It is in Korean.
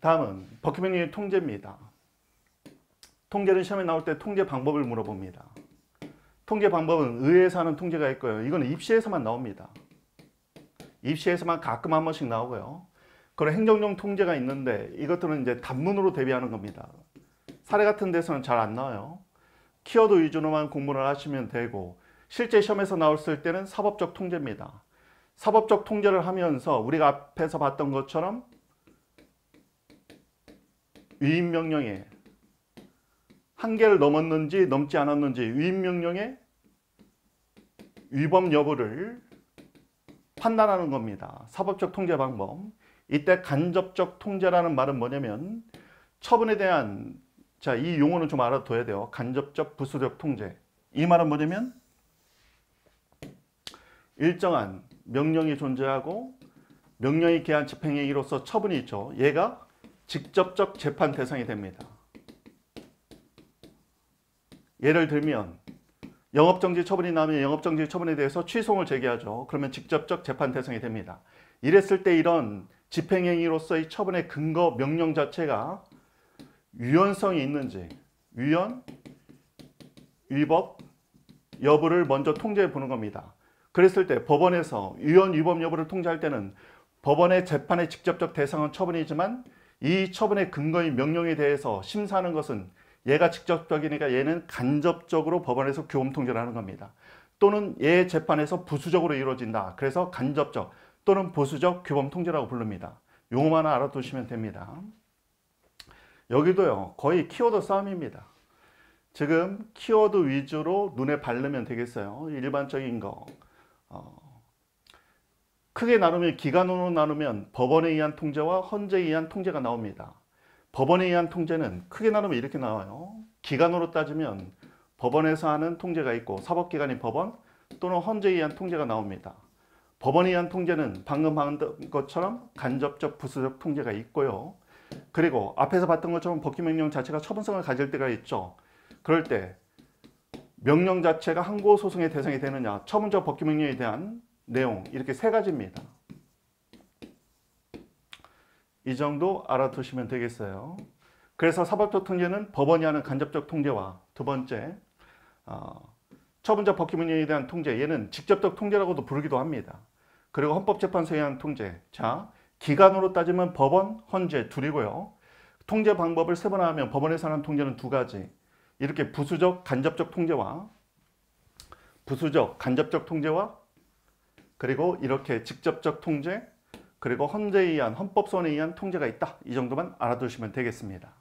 다음은 버킷맨의 통제입니다. 통제는 시험에 나올 때 통제 방법을 물어봅니다. 통제 방법은 의에서 회 하는 통제가 있고요. 이거는 입시에서만 나옵니다. 입시에서만 가끔 한 번씩 나오고요. 그런 행정용 통제가 있는데 이것들은 이제 단문으로 대비하는 겁니다. 사례 같은 데서는 잘 안 나와요. 키워드 위주로만 공부를 하시면 되고 실제 시험에서 나왔을 때는 사법적 통제입니다. 사법적 통제를 하면서 우리가 앞에서 봤던 것처럼 위임명령에 한계를 넘었는지 넘지 않았는지 위임명령에 위법 여부를 판단하는 겁니다. 사법적 통제 방법. 이때 간접적 통제라는 말은 뭐냐면 처분에 대한 자 이 용어는 좀 알아둬야 돼요. 간접적 부수적 통제. 이 말은 뭐냐면 일정한 명령이 존재하고 명령이 기한 집행행위로서 처분이 있죠. 얘가 직접적 재판 대상이 됩니다. 예를 들면 영업정지 처분이 나면 영업정지 처분에 대해서 취소를 제기하죠. 그러면 직접적 재판 대상이 됩니다. 이랬을 때 이런 집행행위로서의 처분의 근거 명령 자체가 유연성이 있는지 유연, 위법 여부를 먼저 통제해 보는 겁니다. 그랬을 때 법원에서 유언 위법 여부를 통제할 때는 법원의 재판의 직접적 대상은 처분이지만 이 처분의 근거인 명령에 대해서 심사하는 것은 얘가 직접적이니까 얘는 간접적으로 법원에서 교험 통제를 하는 겁니다. 또는 얘 재판에서 부수적으로 이루어진다. 그래서 간접적 또는 보수적 교범 통제라고 부릅니다. 용어만 알아두시면 됩니다. 여기도요. 거의 키워드 싸움입니다. 지금 키워드 위주로 눈에 바르면 되겠어요. 일반적인 거. 어, 크게 나누면 기간으로 나누면 법원에 의한 통제와 헌재에 의한 통제가 나옵니다. 법원에 의한 통제는 크게 나누면 이렇게 나와요. 기간으로 따지면 법원에서 하는 통제가 있고 사법기관인 법원 또는 헌재에 의한 통제가 나옵니다. 법원에 의한 통제는 방금 한 것처럼 간접적 부수적 통제가 있고요. 그리고 앞에서 봤던 것처럼 법규명령 자체가 처분성을 가질 때가 있죠. 그럴 때 명령 자체가 항고 소송의 대상이 되느냐 처분자 법규 명령에 대한 내용 이렇게 세 가지입니다. 이 정도 알아두시면 되겠어요. 그래서 사법적 통제는 법원이 하는 간접적 통제와 두 번째 어, 처분자 법규 명령에 대한 통제 얘는 직접적 통제라고도 부르기도 합니다. 그리고 헌법재판소에 대한 통제 자 기간으로 따지면 법원, 헌재 둘이고요. 통제 방법을 세 번 하면 법원에서 하는 통제는 두 가지 이렇게 부수적 간접적 통제와 부수적 간접적 통제와 그리고 이렇게 직접적 통제 그리고 헌재에 의한 헌법선에 의한 통제가 있다 이 정도만 알아두시면 되겠습니다.